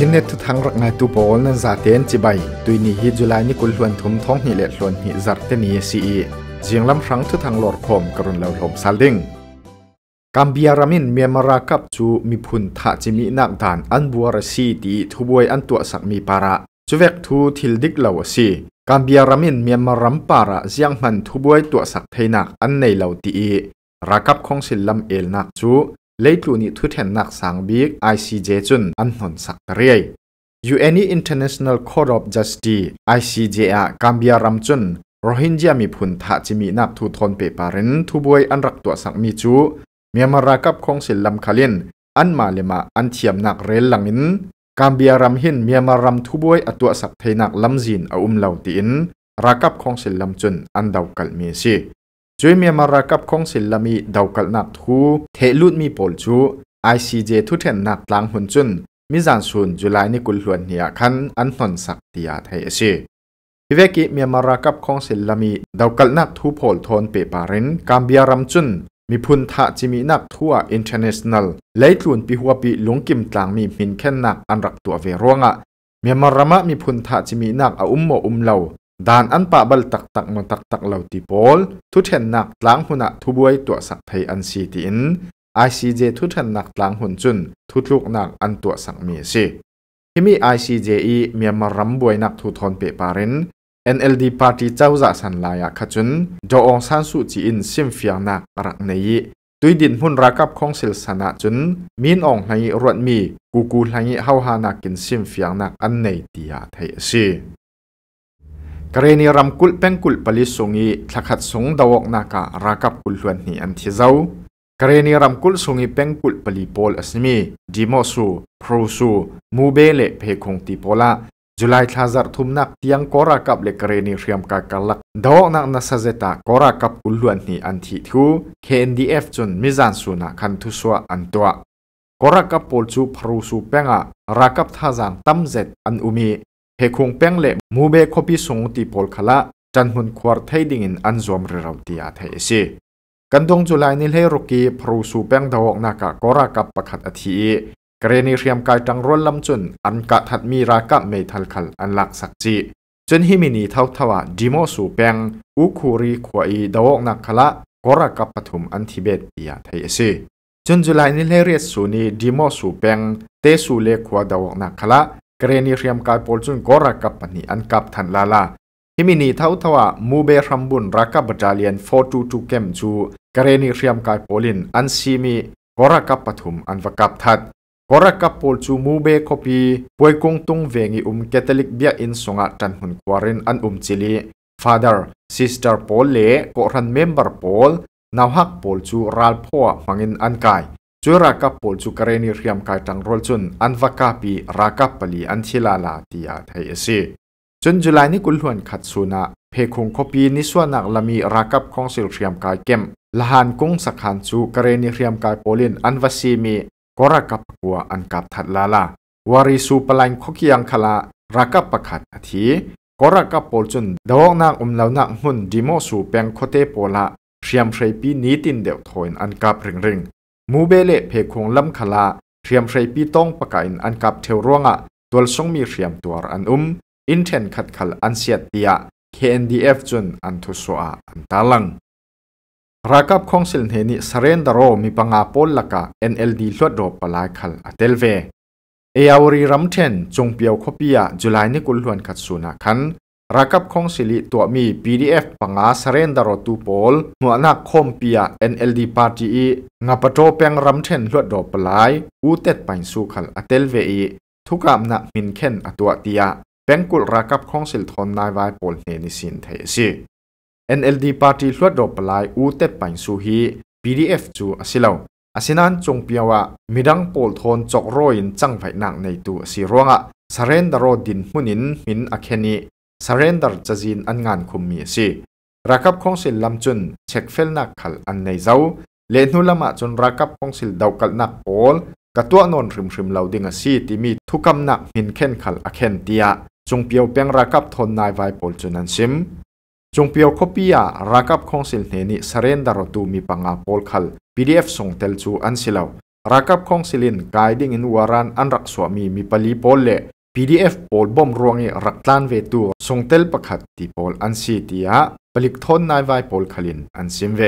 ชินเนตุทังรักายตูบอลนั้นสาเตียนจิบายตุยนี้ฮิจุลายนี่กุลหวนทุมท้องหิเลส่วนหิจัดเตนีซีเจียงลำครั้งทุทางหลอดคมกรุณเลาหลมซาลิงกัมเบียรามินเมียมารากับจูมีพุนทะจิมีนักดานอันบัวรซีตีทุบวยอันตัวสักมีปาระจูเวกทูทิลดิกลาวซีกัมเบียรามินเมียมารัมปาระเจียงมันทุบวยตัวสักเทนักอันในเลวตีรากับของสิลลำเอลนักจูเลตุนิทุเทนนักสังบีก ICJ จุนอันนนสักเรียยูเอ็ UNI International Court of Justice ICJ อะกัมบียรัมจุนโรฮิงญามีพุนทะจิมีนักทุทนเปปารินทุบวยอันรักตัวสังมีจูเมียมารากับคงศิลลำคาลินอันมาเลมาอันเทียมนักเรลลังอินกัมบียรัมหินเมียมารัมทุบวยอตัวสักเทนักลำจีนอุมเลาตีนรักับคงศิลลำจุนอันดาวกัลมีซีจวยเมีมารากับของศิลมีดาวกัลนัดหูเทลุดมีปลจูไอ i c จทุเทนนัดลังหุ่นจุนมิจันซูนจุลายนิกุลหวนเนียคันอันนนสักติยาไทยเชีพิเวกิเมีมารากับของศิลมีดาวกัลนัดหูโพลทอนเปปารินกัมเบียรัมจุนมีพุนทะจิมีนักทั่วตอร์เนชั่นแนลไล่ทุนปิหัวปีหลุงกิมตลางมีมินแค่นักอันรักตัวเวรวงะมีมารามะมีพุนทะจิมีนักอาอุมโมอุมเหล่าดานอันปะบลตักตักมันตักตักเหล่าติปอลทุเทนนักล้างหุนักทุบวยตัวสักไทยอันซีตินไอซีเจทุเทนนักล้างหุนจุนทุลูกนักอันตัวสักมีสิที่มี ICJ อีเมียมารำบวยนักทุทอนเปปารินเเออ็น NLD Party เจ้าจะสันลายขจุนจอองสันสุจีอินซิมฟียงนักรักในยีตุยดินหุ่นรักับของศิลสนะจุนมีนองไหรวดมีกูกูไหเฮาฮานักกินซิมฟียงนักอันในตียาไทยสิกรณีรำกุลเป็นกุลปลิสุงีทักขัดสงดาวกนากะรากับกุลส่วนนี้อันที่เจ้ากรณีรำกุลสุงีเป็นกุลปลิโพลอสมีดิโมสูพรูสูมูเบเลเพคงติโพลาจุลัยทาร์ทุมนักที่ยังกรากับเลกรณีเรียมกากลักดาวกนักนัสเซตากรากับกุลส่วนนี้อันที่ทูเคนดีเอฟจนมิจันสุนักันทุสวอันตัวกรากับโพลจูพรูสูเป็งะรากับท่าจัตั้มเซตอันอุมีเฮคงเป้งเล่มูเบคบิสงตีปอลขละจันหุนควรไทดิงินอันจอมเรราตีอาเทสิกันดงจุลายนิเลรุกีพรูสูเป้งดาวกนากะกรากับประคัดอธิเกรณีเรียมกายจังร้นลำจุนอันกะทัดมีรากะเมทัลคัลอันหลักสักจีจนฮิมินีเท่าทว่าดิโมสูเป้งอุคูรีขวอีดาวกนักขละกรากับปฐุมอันทิเบตียาไทยสิจนจุลายนิเลเรียสูนีดิโมสูเป้งเตสูเลขวดาวกนักขละเกรนีเรียมการปอลจุนกอรักกับปนีอันกับทันลาลาที่มีนีเท่าทว่ามูเบรัมบุนรักกับบจาเลียนโฟตูจูเกมจูเกรนีเรียมการปอลินอันซีมีกอรักกับปฐุมอันวกับทัดกอรักกับปอลุูมูเบคอปีป่วยกงตุงเวงีอุมแคทอลิกเบียอินสงะจันหุนควารินอันอุมจิลีฟ father sister Paul le ko ran member Paul ์ a w h a k Paul ล h u ral pho mangin an kai จรักกับปอลจุกเรนิเรียมกายตังรอลจนอันวักปีรักับปลีอันีิลาลาตีอาไทยเอซีจนจุลายนี้กุลหวนขัดสุนะเพคงคปีนิสวนักละมีรักับของสิลเรียมกายเกมลหานกงสักหันจูกเรนิเรียมกายโปลินอันวาซีมีก็รักับกัวอันกับทัดลาลาวาริสูปลายขกียงคลารักับประคัดอธิก็รักกับปอลจนดองนังอุมเลวนักหุ่นดิโมสูเปียงโคเตโปละเรียมเชยปีนี้ตินเดียวถอยอันกับเริงเริงมูเบเลเพคงลำขลาเรียมใช้ปีต้องประกาศอันกับเทวร่วงอ่ะตัวสงมีเรียมตัวอันอุ้มอินเทนขัดขลอันเสียตีย KNDF จุนอันทุสวาอันตาลังรักับของสิลเฮนิสเรนดารอมีปังอาปลลกะ NLD ลวดดปลายขลอเตลเวเออาวรีรัมเทนจงเปียวคบียจุลายนิกุลหวนขัดสูนักขันรักับของสิลิตัวมี PDF ปังอาสเรนดารตูปอลหัวนักคมเปีย NLD ปาร์ตี้งับโตแปงรัมเทนลวดดอปลาย อูเต็ดไปสุขัลอเตลเวีทุกามนักมินเขนอตัวเตียแปงกุลรักับของสิลทนนายวายปอลเนิสินเทสี NLD ปาร์ตี้ลวดดอปลายอูเต็ดไปสุฮี PDF จูอสิลาอาศินันจงเปียวะมิดังปอลทนจกโรยนจังไฟหนักในตัวสิร่วงอะสเรนดารดินมุนินมินอเคนี surrender จะจีนอันงานคุมมีสิรักับคงสิลลำจุนเช็คเฟลนักขัลอันในเจ้าเลนุลมาจนรักับคงสิลดาวกัลนักโอลกตัวนนริมริมเหล่าดิงสีที่มีทุกคำนักมินเข่นขัลอเคนเตียจงเปียวเปียงรักับทนนายไวโปลจุนันซิมจงเปียวคบียารักับคงสิลเนนิสเรนดารตูมีปังอาโปลขัล PDF ส่งเตลจูอันสิลาวรักับคงสิลินกายดิงอินวารันอันรักสวมีมีปลีโปลเล PDF ปอลบอมรวงรักตานเวตัวส่งเตลประคัดที่ปอลอันซีตียาปลิกทนนายไวปอลขลินอันซิมเว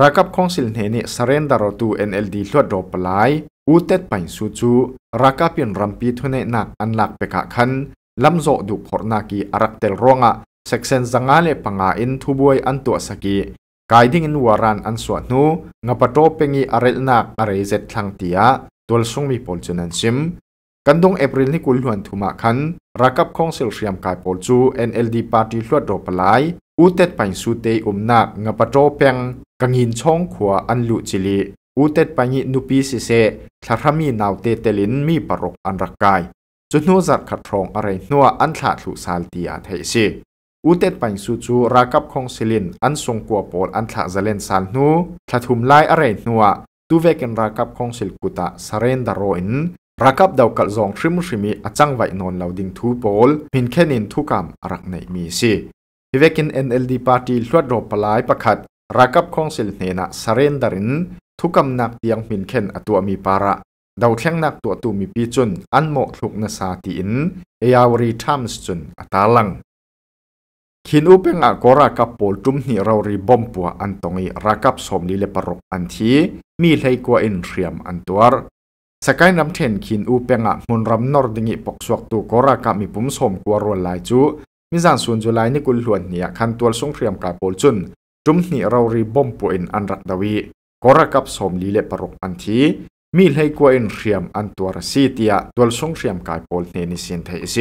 รักับของสิลเนนิสเรนดารตู NLD ลวดดอปลายอูเต็ดไปสูจูรักับเปียนรัมปีทุเนนักอันหลักเปกะคันลำโจดุพอร์นากีอารักเตลรวงะเซ็กเซนจังอาเลปังอาอินทุบวยอันตัวสกีกายดิ่งนวารันอันสวนูงับปะโตเปงีอาริลนักอารีเซ็ดทังตียตัวลสงมีพอลจุนันซิมกันตรงเอปริลนี่กุลหวนทุมาคันรักับของเซลเซียมกายปอลจู NLD ปาร์ตี้ลวดดอปลายอูเต็ดไปสูเตอุมนักงปะโตเปียงกังหินช่องขัวอันลุจิลีอูเต็ดไปยินุปีสิเซทารมีนาวเตเตลินมีปรกอันรักกาย จุดนู้จัดขัดทองอะไรนัวอันขาดลุซาลตีอาเทซีอูเต็ดไปสูจูรักับของซิลินอันทรงกัวปอลอันขาจะเลนซาลนูทัดทุมไลอะไรนัวตูเวกันรักับของซิลกุตะสเรนดารอินรักับดาวกัลจองทริมชิมีอาจังไวนนเลาดิงทูโพลมินเคนินทุกามรักในมีสิเวกินเอ็นเอลดีปาร์ตี้ลวดรบปลายประคัดรักับคองสิลเนนาสเรนดารินทุกามนักเตียงมินเคนอตัวมีปาระดาวแี่งนักตัวตูมีปีจุนอันเมาะถูกนาซาตีอินเอียวรีทัมส์จุนอตาลังคินอุเปงอากรากับโปลตุมนีเรารีบอมปัวอันตรงีรักับสมลีเลปรกอันทีมีเลยกวอินเทียมอันตัวสกายน้ำเทนขินอูเปงะมุนรำนอร์ดิงิปกสวกตูกรากามีปุ่มสมกัวรวนลายจูมิจานส่วนจุลายนีกุลหวนเนียคันตัวสงเรียมกาโปลจุนจุมนี่เรารีบอมปวนอันรักดวีกรกับสมลีเลปรกอันทีมีให้กวนเรียมอันตัวรสีเตียตัวสงเรียมกาโปลเนนิสินเทอิเ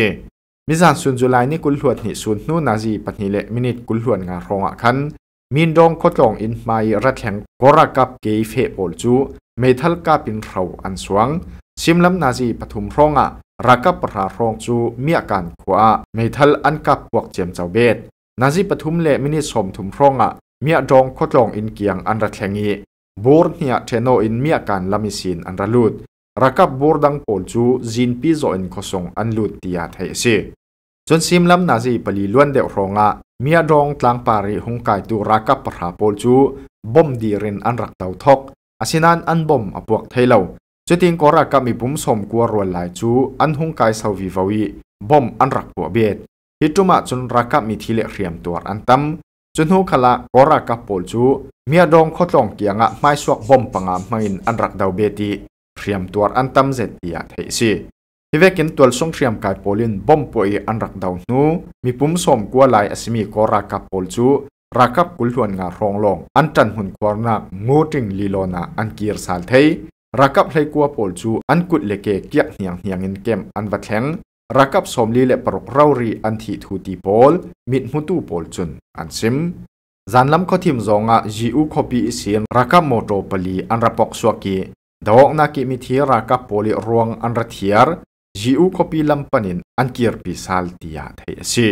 มิจานส่วนจุลายนีกุลหวนนีส่วนนูนาจีปนิเลมินิกุลหวนงารงอ่ะคันมีนดองคดรองอินไมรัดแห่งกรกับเกยเฟโปลจูเมทัลกาปินเราอันสวงซิมลำนาจีปฐุมร้องอะรักกับปรารองจูมีอาการขวาเมทัลอันกับพวกเจียมเจ้าเบดนาจีปฐุมเละมินิสมถุมร้องอะมีอาจองคดลองอินเกียงอันระแทงีบูร์เนียเทโนอินมีอาการลามิสินอันระลุดรักกับบูร์ดังโผลจูจินปีโซอินคสงอันลุดตียาไทยซีจนซิมลำนาจีปลีล้วนเดรองอะมีอาจองตลางปาริหงกายตูรักกับปราโผลจูบ่มดีเรนอันรักเตาทอก asinan an bom apuak thailo chuting kora ka mi pum som kwa rol lai chu an hung kai sau vi vawi bom an rak pu bet hi tuma chun raka mi thile hriam tuar an tam chun hu khala kora ka pol chu mia dong khotlong kianga mai suak bom panga main an rak dau beti hriam tuar an tam zet tia thei si hi vekin tol song hriam kai polin bom po i an rak dau nu mi pum som kwa lai asimi kora ka pol chu รักับกุลทวนงาโรงลงอันจันหุ่นควรนักงูจิงลีโลนา อันกีรสาลเทยรักับใไลกัวปปลจูอันกุดเลเกเกียเหียงเหียงอินเกมอันวัดแทงรักับสมลีและปรกเรารีอันทีทูตีโอลมิดมุตูโอลจุน อันซิมจันลำก็ทิมจงอ่ะจีอูคบีเสียนรักับโมโตปลีอันรับปอกสวกีดอกนักมิทีรักับโปลิรวงอันรัตเทียร์จีอูคบีลำปนินอันกีรปิซาลติยาเทสี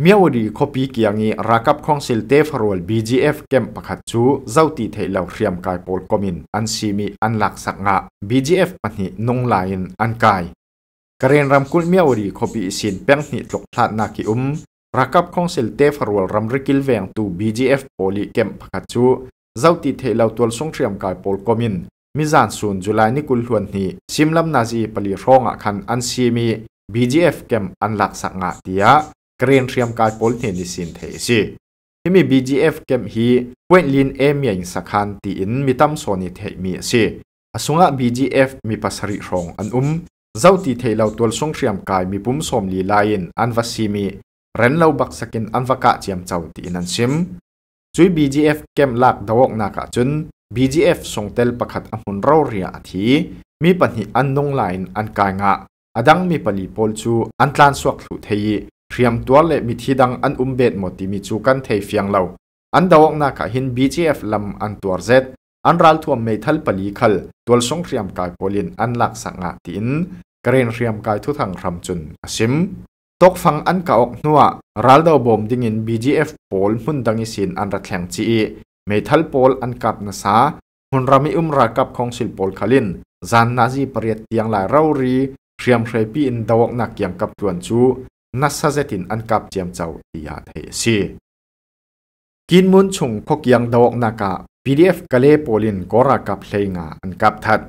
เมียวดีคบีกียงีรักับของสิลเตฟรวล BGF เกมปะขัดจูเจ้าตีเทเหล่าเรียมกายโปลกมินอันซีมีอันหลักสักงะ BGF มันหินงลายนอันกายกรเรนรำคุณเมียวดีคบีสินเปียงหิตลกพลาดนาคิอุมรักับของสิลเตฟรวลรำริกิลแวงตู BGF โปลีเกมปะขัดจูเจ้าตีเทเหล่าตัวสงเรียมกายโปลกมินมิจานศูนจุลายนิกุลหวนหิซิมลำนาจีปลีร้องอักขันอันซีมี BGF เกมอันหลักสักงะเตียกรียนเรียมกายโพลเทนิสินเทสิที่มี BGF เกมฮีเวนลินเอมีังสักันตีอินมีตั้มโซนิเทมีสิอสุงะ BGF มีภาษาริรองอันอุ้มเจ้าตีเทเลาตัวส่งเรียมกายมีปุ่มสมลีไลน์อันวัสีมีเรนเลาบักสกินอันวกะเจียมเจ้าตีนันซิมจุย BGF เกมลักดาวกนากาจุน BGF ส่งเตลประคัดอมุนเราเรียทีมีปัญหาอันนงไลน์อันกายงะอดังมีปลีโพลชูอันตลานสวกสุเทีเรียมตัวเละมิทิดังอันอุ้มเบ็ดหมดที่มีจูกันเทฟียงเ่าอันดาวกนักหินบีจีเอฟลำอันตัวเซตอันรัลทวมเมทัลปลีคัลตัวสงเรียมกายโพลินอันหลักสังอาตินกรีนเรียมกายทุทังรำจุนอซิมตกฟังอันกาอกนัวรัลดาวบอมดิ้งินบีจีเอฟโพลหุ่นดังอิสินอันรักแข่งจีเมทัลโพลอันกับนาซาหุ่นรามิอุมรากับของสิลโพลคาลินจานนาจีเปรียดเตียงหลายเร่ารีเรียมเรปีอินดาวกนักยังกับตวนจูนัสเซตินอันกับเจียมเจ้าทียาเทศีกินมุนชงพกยังดอกนากาเอฟกะเลโปลินกอรากับเพลงาอันกับทัด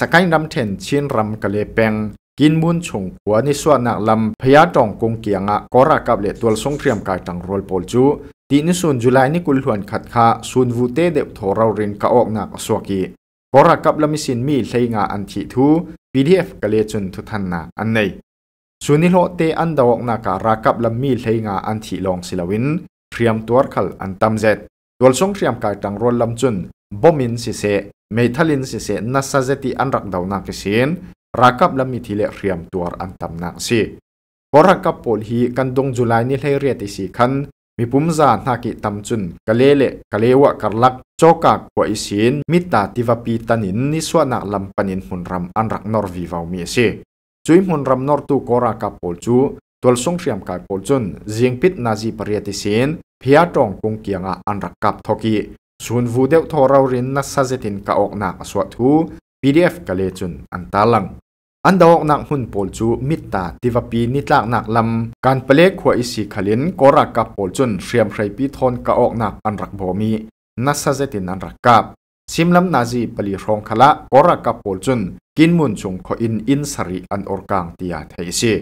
สกายนำเทนชินรำกะเลแปงกินมุนชงหัวนิสวนักลำพยาจองกงเกียงะกอรากับเลตัวสงเตรียมกายตังรอลโปลจูตีนิสุนจุลายนิกุลหวนขัดขาสุนวูเตเดบโทเรารินกะออกนักสวกีกอรากับลมิสินมีเพลงาอันทิทูเอฟกะเลจุนทุทันนาอันในสุนิโลเตอันดาวกนักรักับลำมีเลงาอันที่ลองสิลวินเตรียมตัวขลอันตำเจตตัวสงเตรียมการตังรวลลำจุนบอมินสิเซเมทัลินสิเซนัสเซติอันรักดาวนักเสียนรักับลำมีทีเลเตรียมตัวอันตำนักสีกรักับปอลฮีกันดงจุลายนี่ห้เรียติสีคันมีปุ่มจานนักิตำจุนกะเลเลกะเลวะกะลักโจกากกว่าอิสินมิตาติวปีตันินนิสวนักลำปนินหุนรำอันรักนอร์วีวาวมีสีจุยมุนรำนอร์ตูกรากับโอลจูตัวส่งเสียมกายโอลจุนเจียงปิดนาจีปริยติเซนพิอาตองกงเกียงอันรักกับทอกีส่วนวูเดวทอเรเรนนัสซาเซตินกะออกนักสวัดทู PDF กะเลจุนอันตาลัง อันดอกนักหุ่นโปลจูมิตาติวปีนิตลักนักลำการเปลกหัวอิสิขลินกรากกับโปลจุนเสียมใครปีทอนกะออกนักอันรักบ่มีนัสซาเซตินอันรักกับซิมลัมนาจีปลีรองคละกอรักกับปจุนกินมุนจงขออินอินสรีอันอรกางตียาเทซี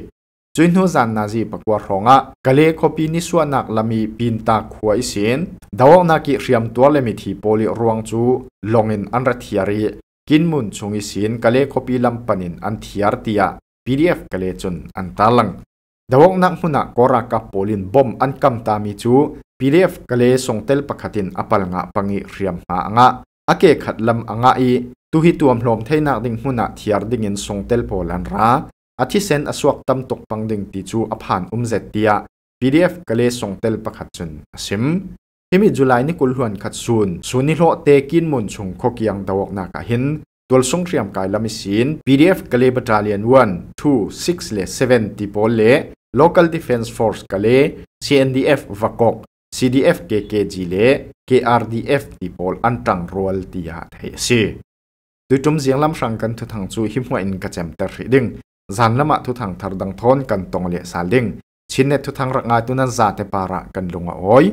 จุนหูจันนาจีปกวารองะกะเลคปีนิสวนักลามีปินตาขวยเสียนดาวนักิเรียมตัวเลมิทีโปลิรวงจูลงอินอันรัฐยารีกินมุนชงอิเสินกะเลคปีลำปนินอันทียร์ตียา PDF กะเลจุนอันตาลังดาวนักมุนักกอรักกับปอลินบอมอันกำตามิจู PDF กะเลส่งเตลปะขัดินอปัลงะปังิเรียมหางะอาเกขัดลำอ่างอีตุฮิตวมลมเทนักดิ่งหุนักทียร์ดิ่งส่งเตลโปแลนราอาทิเซนอสวกตำตกปังดิ่งติจูอภานอุมเซตียพีดีเอฟกเลส่งเตลประคัดจนซิมทิมิจุไลนิกุลฮวนขัดซูนซูนิโลเตกินมุนชงโคกียงตะวกนากะหินตัวส่งเตรียมกายละมิสินพีดีเอฟกเลบัตาเลียนวันทูสิกส์เลเซเว่นติโปเล local defense force กเล cndf วกก CDF KKG เล KRDF ตีบอลอันตังรัวลตียาเทสีดูจุมเสียงลำสังกันทุทังจูหิมหัวอินกระเจมเตอร์ริดิงจันละมะทุทังทารดังทอนกันตองเลสาลิงชินเนทุทังรักงายตุนันซาเตปาระกันลงอ้อย